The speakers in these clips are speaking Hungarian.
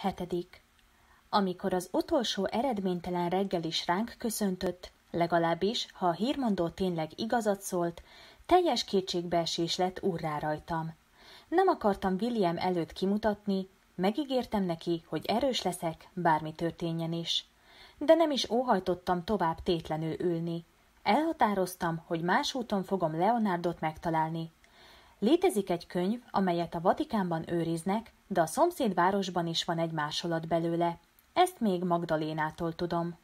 Hetedik. Amikor az utolsó eredménytelen reggel is ránk köszöntött, legalábbis, ha a hírmondó tényleg igazat szólt, teljes kétségbeesés lett urrá rajtam. Nem akartam William előtt kimutatni, megígértem neki, hogy erős leszek, bármi történjen is. De nem is óhajtottam tovább tétlenül ülni. Elhatároztam, hogy más úton fogom Leonardot megtalálni. Létezik egy könyv, amelyet a Vatikánban őriznek, de a szomszéd városban is van egy másolat belőle. Ezt még Magdalénától tudom.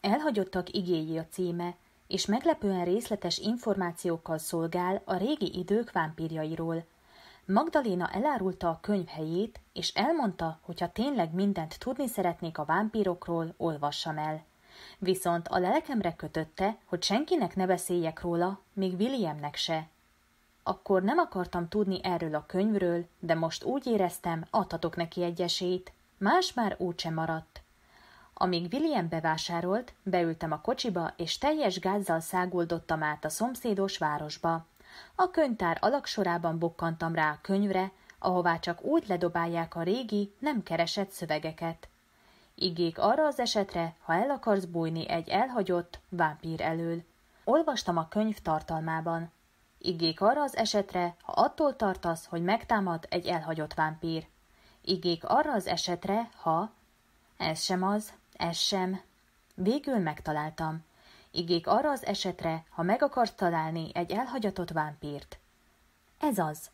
Elhagyottak igényi a címe, és meglepően részletes információkkal szolgál a régi idők vámpírjairól. Magdaléna elárulta a könyv helyét, és elmondta, hogy ha tényleg mindent tudni szeretnék a vámpírokról, olvassam el. Viszont a lelkemre kötötte, hogy senkinek ne beszéljek róla, még Williamnek se, akkor nem akartam tudni erről a könyvről, de most úgy éreztem, adhatok neki egy esélyt. Más már sem maradt. Amíg William bevásárolt, beültem a kocsiba, és teljes gázzal száguldottam át a szomszédos városba. A könyvtár alaksorában bukkantam rá a könyvre, ahová csak úgy ledobálják a régi, nem keresett szövegeket. Igék arra az esetre, ha el akarsz bújni egy elhagyott vámpír elől. Olvastam a könyv tartalmában. Igék arra az esetre, ha attól tartasz, hogy megtámad egy elhagyott vámpír. Igék arra az esetre, ha... Ez sem az, ez sem. Végül megtaláltam. Igék arra az esetre, ha meg akarsz találni egy elhagyatott vámpírt. Ez az.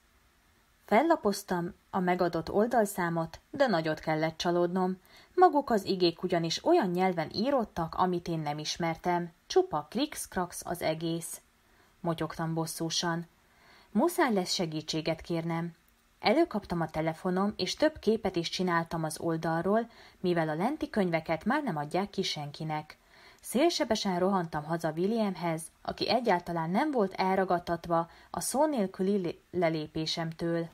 Fellapoztam a megadott oldalszámot, de nagyot kellett csalódnom. Maguk az igék ugyanis olyan nyelven írottak, amit én nem ismertem. Csupa krikszkraksz az egész motyogtam bosszúsan. Muszáj lesz segítséget kérnem. Előkaptam a telefonom, és több képet is csináltam az oldalról, mivel a lenti könyveket már nem adják ki senkinek. Szélsebesen rohantam haza Williamhez, aki egyáltalán nem volt elragadtatva a szó nélküli lelépésemtől.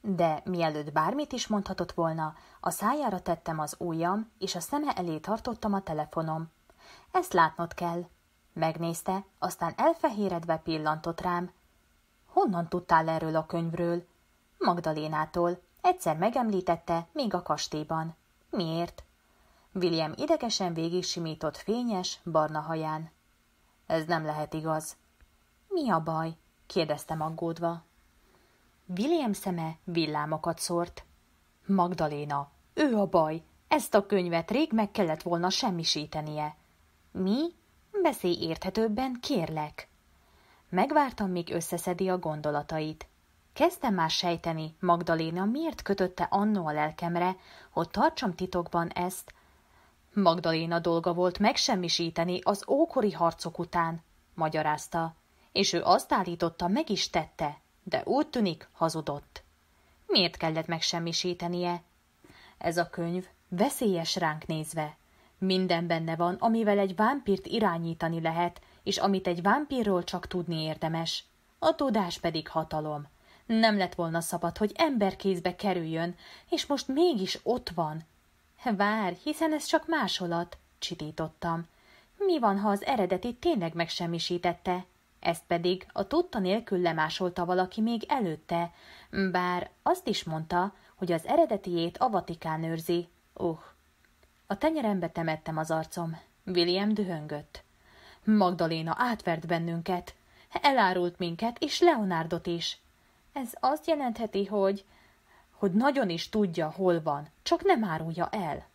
De mielőtt bármit is mondhatott volna, a szájára tettem az ujjam, és a szeme elé tartottam a telefonom. Ezt látnod kell, Megnézte, aztán elfehéredve pillantott rám. Honnan tudtál erről a könyvről? Magdalénától. Egyszer megemlítette, még a kastélyban. Miért? William idegesen végig simított fényes, barna haján. Ez nem lehet igaz. Mi a baj? kérdeztem aggódva. William szeme villámokat szórt. Magdaléna, ő a baj, ezt a könyvet rég meg kellett volna semmisítenie. Mi? Beszélj érthetőbben, kérlek. Megvártam, míg összeszedi a gondolatait. Kezdtem már sejteni, Magdaléna miért kötötte annó a lelkemre, hogy tartsam titokban ezt. Magdaléna dolga volt megsemmisíteni az ókori harcok után, magyarázta, és ő azt állította, meg is tette, de úgy tűnik, hazudott. Miért kellett megsemmisítenie? Ez a könyv veszélyes ránk nézve, minden benne van, amivel egy vámpírt irányítani lehet, és amit egy vámpírról csak tudni érdemes. A tudás pedig hatalom. Nem lett volna szabad, hogy emberkézbe kerüljön, és most mégis ott van. Vár, hiszen ez csak másolat, csitítottam. Mi van, ha az eredeti tényleg megsemmisítette? Ezt pedig a tudta nélkül lemásolta valaki még előtte, bár azt is mondta, hogy az eredetiét a Vatikán őrzi. Uh, a tenyerembe temettem az arcom. William dühöngött. Magdaléna átvert bennünket. Elárult minket, és Leonardot is. Ez azt jelentheti, hogy... hogy nagyon is tudja, hol van, csak nem árulja el.